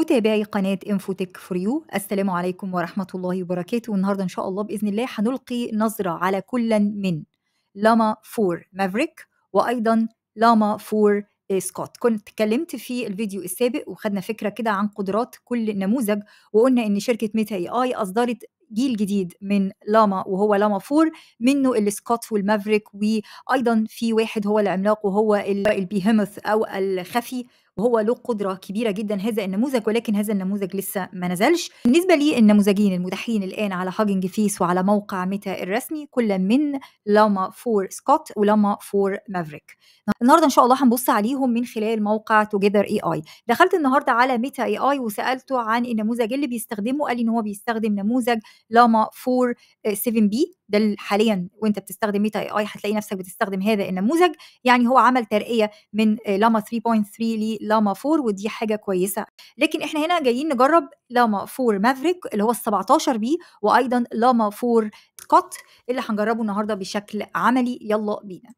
متابعي قناة انفوتك فور يو السلام عليكم ورحمة الله وبركاته النهاردة إن شاء الله بإذن الله هنلقي نظرة على كل من لاما فور مافريك وأيضا لاما فور سكوت كنت اتكلمت في الفيديو السابق وخدنا فكرة كده عن قدرات كل نموذج وقلنا إن شركة ميتا اي اي أصدرت جيل جديد من لاما وهو لاما فور منه السكوت والمافريك وأيضا في واحد هو العملاق وهو البيهمث أو الخفي وهو له قدره كبيره جدا هذا النموذج ولكن هذا النموذج لسه ما نزلش بالنسبه للنموذجين المتاحين الان على هاجنج فيس وعلى موقع ميتا الرسمي كل من لاما فور سكوت ولاما فور مافريك النهارده ان شاء الله هنبص عليهم من خلال موقع توجذر اي اي دخلت النهارده على ميتا اي اي وسالته عن النموذج اللي بيستخدمه قال لي ان هو بيستخدم نموذج لاما 4 7 بي ده حاليا وانت بتستخدم ميتا اي اي هتلاقي نفسك بتستخدم هذا النموذج يعني هو عمل ترقيه من آه، لاما 3.3 للاما 4 ودي حاجه كويسه لكن احنا هنا جايين نجرب لاما 4 مافريك اللي هو ال 17 بي وايضا لاما 4 كات اللي هنجربه النهارده بشكل عملي يلا بينا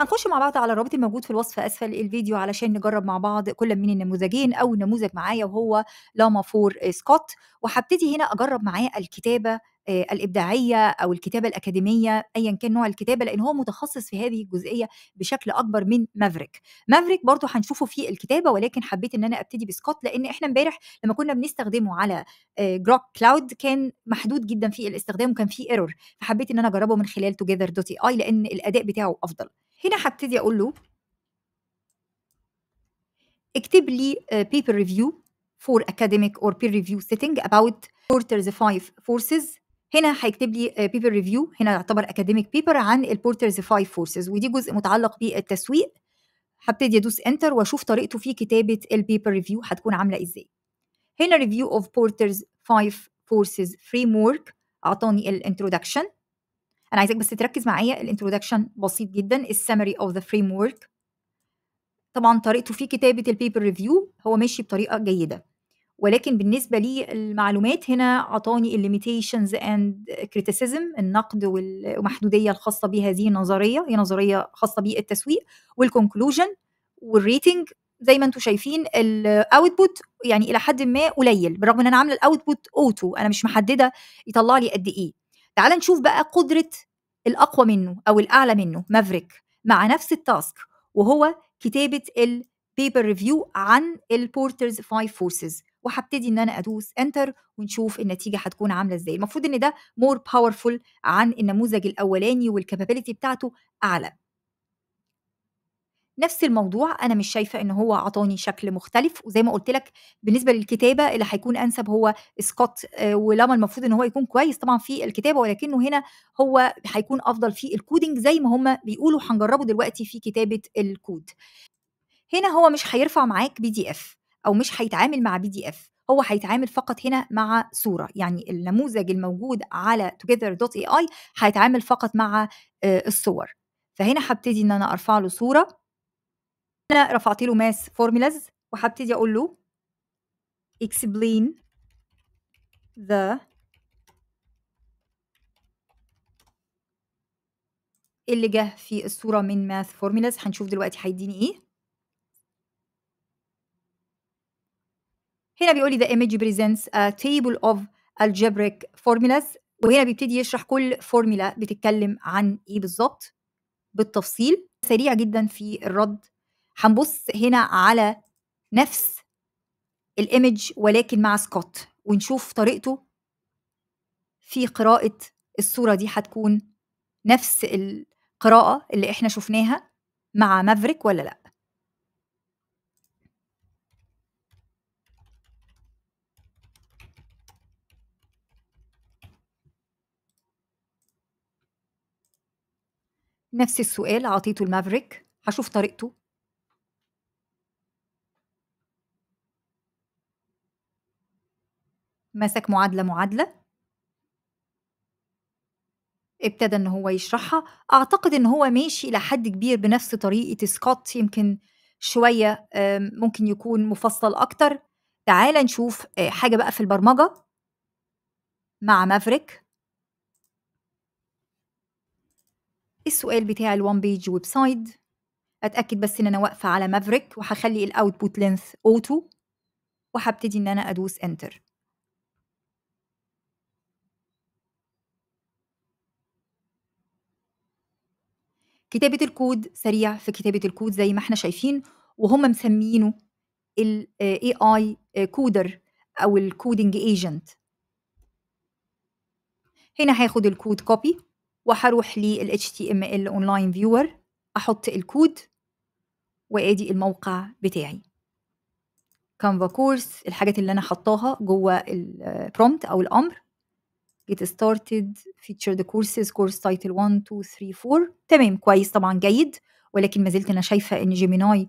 هنخش مع بعض على الرابط الموجود في الوصف اسفل الفيديو علشان نجرب مع بعض كل من النموذجين او نموذج معايا وهو لاما فور آه، سكوت وهبتدي هنا اجرب معاه الكتابه آه، الابداعيه او الكتابه الاكاديميه ايا كان نوع الكتابه لان هو متخصص في هذه الجزئيه بشكل اكبر من مافريك مافريك برضو هنشوفه في الكتابه ولكن حبيت ان انا ابتدي بسكوت لان احنا امبارح لما كنا بنستخدمه على جروك آه، كلاود كان محدود جدا في الاستخدام وكان فيه ايرور فحبيت ان انا اجربه من خلال توجذر دوت اي لان الاداء بتاعه افضل هنا هبتدي اقول له اكتب لي بيبر آه، ريفيو for academic or peer review setting about Porter's five forces هنا هيكتب لي بيبر آه, ريفيو هنا يعتبر اكاديميك بيبر عن البورترز فايف فورسز ودي جزء متعلق بالتسويق هبتدي ادوس انتر واشوف طريقته في كتابه البيبر ريفيو هتكون عامله ازاي هنا ريفيو اوف بورترز فايف فورسز فريم ورك اعطاني الانترودكشن انا عايزك بس تركز معايا الانترودكشن بسيط جدا السمري اوف ذا فريم ورك طبعا طريقته في كتابه البيبر ريفيو هو ماشي بطريقه جيده ولكن بالنسبه لي المعلومات هنا اعطاني الليميتيشنز اند كريتيسيزم النقد والمحدوديه الخاصه بهذه النظريه هي نظريه خاصه بالتسويق والكونكلوجن والريتنج زي ما انتم شايفين الاوتبوت يعني الى حد ما قليل بالرغم ان انا عامله الاوتبوت اوتو انا مش محدده يطلع لي قد ايه تعال نشوف بقى قدره الاقوى منه او الاعلى منه مافريك مع نفس التاسك وهو كتابه البيبر ريفيو عن البورترز فايف فورسز وهبتدي ان انا ادوس انتر ونشوف النتيجه هتكون عامله ازاي المفروض ان ده مور باورفول عن النموذج الاولاني والكابابيلتي بتاعته اعلى نفس الموضوع انا مش شايفه ان هو عطاني شكل مختلف وزي ما قلت لك بالنسبه للكتابه اللي هيكون انسب هو سكوت آه، ولما المفروض ان هو يكون كويس طبعا في الكتابه ولكنه هنا هو هيكون افضل في الكودنج زي ما هم بيقولوا هنجربه دلوقتي في كتابه الكود هنا هو مش هيرفع معاك بي دي اف او مش هيتعامل مع بي دي اف هو هيتعامل فقط هنا مع صوره يعني النموذج الموجود على together.ai هيتعامل فقط مع آه، الصور فهنا هبتدي ان انا ارفع له صوره انا رفعت له ماس فورمولاز وهبتدي اقول له explain the اللي جه في الصوره من ماس فورمولاز هنشوف دلوقتي هيديني ايه هنا بيقول لي the image presents a table of algebraic formulas وهنا بيبتدي يشرح كل فورمولا بتتكلم عن ايه بالظبط بالتفصيل سريع جدا في الرد هنبص هنا على نفس الايمج ولكن مع سكوت ونشوف طريقته في قراءة الصورة دي هتكون نفس القراءة اللي احنا شفناها مع مافريك ولا لأ نفس السؤال عطيته المافريك هشوف طريقته مسك معادلة معادلة ابتدى ان هو يشرحها اعتقد ان هو ماشي الى حد كبير بنفس طريقه سكوت يمكن شويه ممكن يكون مفصل اكتر تعال نشوف آه، حاجه بقى في البرمجه مع مافريك السؤال بتاع الوان بيج ويب سايت اتاكد بس ان انا واقفه على مافريك وهخلي الاوتبوت لينث اوتو وهبتدي ان انا ادوس انتر كتابه الكود سريع في كتابه الكود زي ما احنا شايفين وهم مسمينه الـ AI كودر او الكودينج ايجنت هنا هاخد الكود كوبي وحروح لل HTML Online Viewer أحط الكود وأدي الموقع بتاعي كانفا كورس الحاجات اللي أنا حطاها جوه البرومت أو الأمر get started featured courses course title 1 2 3 4 تمام كويس طبعا جيد ولكن ما زلت أنا شايفة إن جيميناي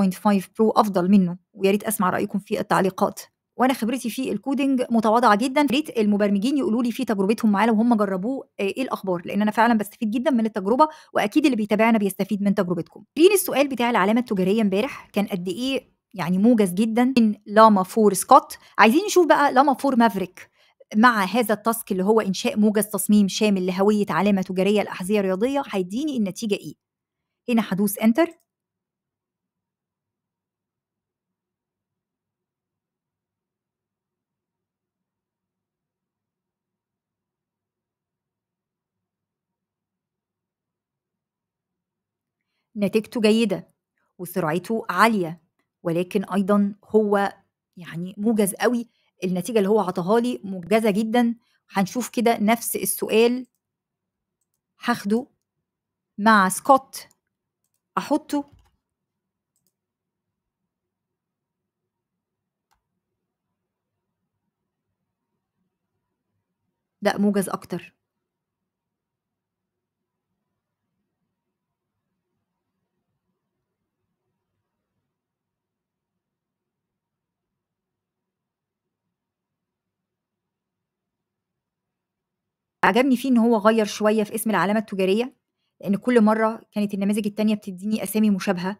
2.5 برو أفضل منه ويا ريت أسمع رأيكم في التعليقات وانا خبرتي في الكودينج متواضعه جدا ريت المبرمجين يقولوا لي في تجربتهم معاه لو هم جربوه آه، ايه الاخبار لان انا فعلا بستفيد جدا من التجربه واكيد اللي بيتابعنا بيستفيد من تجربتكم لين السؤال بتاع العلامه التجاريه امبارح كان قد ايه يعني موجز جدا من لاما فور سكوت عايزين نشوف بقى لاما فور مافريك مع هذا التاسك اللي هو انشاء موجز تصميم شامل لهويه علامه تجاريه لاحذيه رياضيه هيديني النتيجه ايه هنا هدوس انتر نتيجته جيدة وسرعته عالية ولكن أيضا هو يعني موجز قوي النتيجة اللي هو عطاها لي موجزة جدا هنشوف كده نفس السؤال هاخده مع سكوت أحطه لا موجز أكتر عجبني فيه إن هو غيّر شوية في اسم العلامة التجارية، لإن كل مرّة كانت النماذج التانية بتدّيني أسامي مشابهة.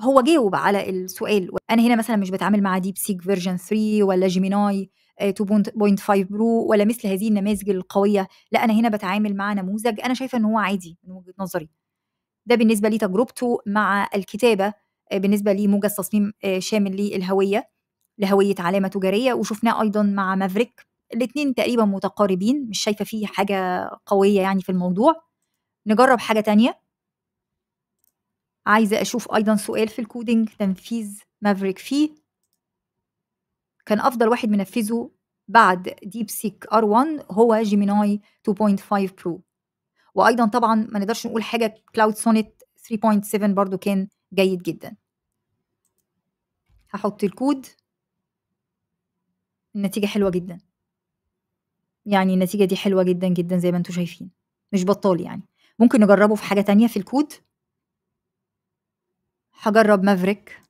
هو جاوب على السؤال، أنا هنا مثلًا مش بتعامل مع سيك فيرجن 3 ولا جيميناي 2.5 برو ولا مثل هذه النماذج القوية، لأ أنا هنا بتعامل مع نموذج أنا شايفة إن هو عادي من وجهة نظري. ده بالنسبة لي تجربته مع الكتابة آه، بالنسبه لي موجز تصميم آه، شامل للهوية، لهوية علامة تجارية، وشُفناه أيضًا مع مافريك الاتنين تقريبا متقاربين مش شايفه فيه حاجه قويه يعني في الموضوع نجرب حاجه تانية عايزه اشوف ايضا سؤال في الكودينج تنفيذ مافريك فيه كان افضل واحد منفذه بعد ديب سيك ار 1 هو جيميناي 2.5 برو وايضا طبعا ما نقدرش نقول حاجه كلاود سونيت 3.7 برضو كان جيد جدا هحط الكود النتيجه حلوه جدا يعني النتيجة دي حلوة جدًا، جدًا زي ما أنتم شايفين، مش بطّال يعني. ممكن نجرّبه في حاجة تانية في الكود. هجرب مافريك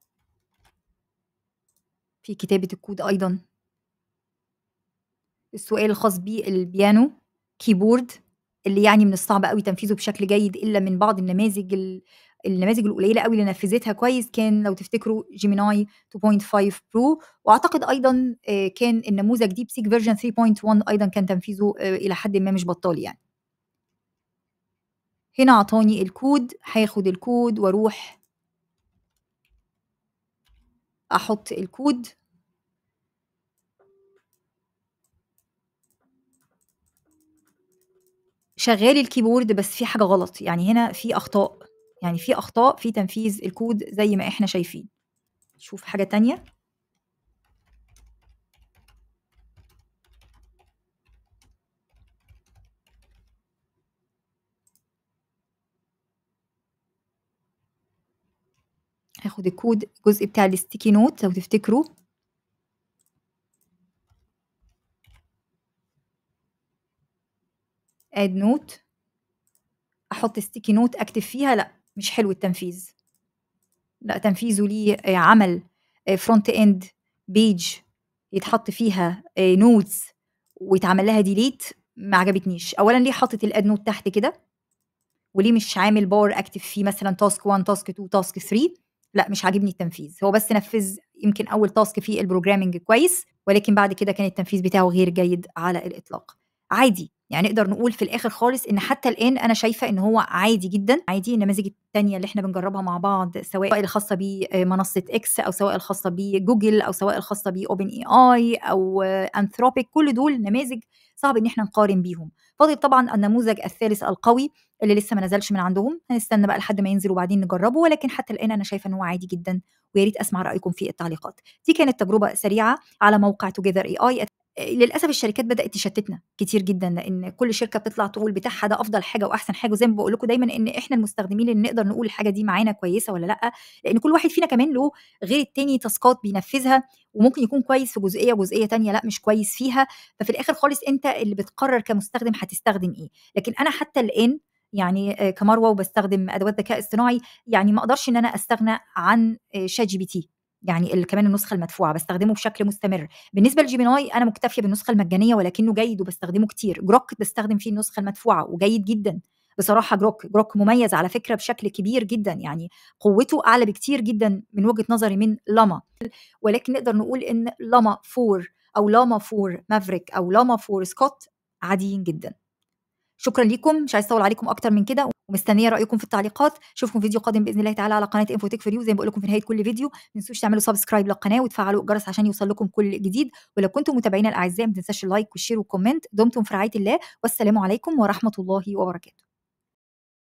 في كتابة الكود أيضًا. السؤال الخاص بالبيانو، كيبورد، اللي يعني من الصعب قوي تنفيذه بشكل جيد إلا من بعض النماذج النماذج القليله قوي اللي نفذتها كويس كان لو تفتكروا جيميناي 2.5 برو واعتقد ايضا آه، كان النموذج ديب سيك فيرجن 3.1 ايضا كان تنفيذه آه، الى حد ما مش بطال يعني هنا اعطاني الكود هاخد الكود واروح احط الكود شغال الكيبورد بس في حاجه غلط يعني هنا في اخطاء يعني في اخطاء في تنفيذ الكود زي ما احنا شايفين شوف حاجه تانية هاخد الكود الجزء بتاع الستيكي نوت لو تفتكروا اد نوت احط ستيكي نوت اكتب فيها لا مش حلو التنفيذ لا تنفيذه ليه آه، عمل فرونت اند بيج يتحط فيها نوتس آه، ويتعمل لها ديليت ما عجبتنيش اولا ليه حاطط الاد نوت تحت كده وليه مش عامل باور اكتف فيه مثلا تاسك 1 تاسك 2 تاسك 3 لا مش عاجبني التنفيذ هو بس نفذ يمكن اول تاسك فيه البروجرامنج كويس ولكن بعد كده كان التنفيذ بتاعه غير جيد على الاطلاق عادي يعني نقدر نقول في الاخر خالص ان حتى الان انا شايفه ان هو عادي جدا عادي النماذج التانية اللي احنا بنجربها مع بعض سواء الخاصه بمنصه آه، اكس او سواء الخاصه بجوجل او سواء الخاصه باوبن اي اي او انثروبيك كل دول نماذج صعب ان احنا نقارن بيهم فاضل طبعا النموذج الثالث القوي اللي لسه ما نزلش من عندهم هنستنى بقى لحد ما ينزل وبعدين نجربه ولكن حتى الان انا شايفه ان هو عادي جدا ويا ريت اسمع رايكم في التعليقات دي كانت تجربه سريعه على موقع توجذر اي اي للاسف الشركات بدات تشتتنا كتير جدا لان كل شركه بتطلع تقول بتاعها ده افضل حاجه واحسن حاجه وزي ما بقول لكم دايما ان احنا المستخدمين اللي نقدر نقول الحاجه دي معانا كويسه ولا لا لان كل واحد فينا كمان له غير التاني تاسكات بينفذها وممكن يكون كويس في جزئيه وجزئيه تانية لا مش كويس فيها ففي الاخر خالص انت اللي بتقرر كمستخدم هتستخدم ايه لكن انا حتى الان يعني كمروه وبستخدم ادوات ذكاء اصطناعي يعني ما اقدرش ان انا استغنى عن شات جي بي تي يعني كمان النسخه المدفوعه بستخدمه بشكل مستمر بالنسبه لجيميناي انا مكتفيه بالنسخه المجانيه ولكنه جيد وبستخدمه كتير جروك بستخدم فيه النسخه المدفوعه وجيد جدا بصراحه جروك جروك مميز على فكره بشكل كبير جدا يعني قوته اعلى بكتير جدا من وجهه نظري من لاما ولكن نقدر نقول ان لاما فور او لاما فور مافريك او لاما فور سكوت عاديين جدا شكرا لكم مش عايز اطول عليكم اكتر من كده مستنيه رايكم في التعليقات اشوفكم فيديو قادم باذن الله تعالى على قناه انفوتك فريو زي ما بقول لكم في نهايه كل فيديو ما تنسوش تعملوا سبسكرايب للقناه وتفعلوا الجرس عشان يوصل لكم كل جديد ولو كنتم متابعينا الاعزاء ما تنساش اللايك والشير والكومنت دمتم في رعايه الله والسلام عليكم ورحمه الله وبركاته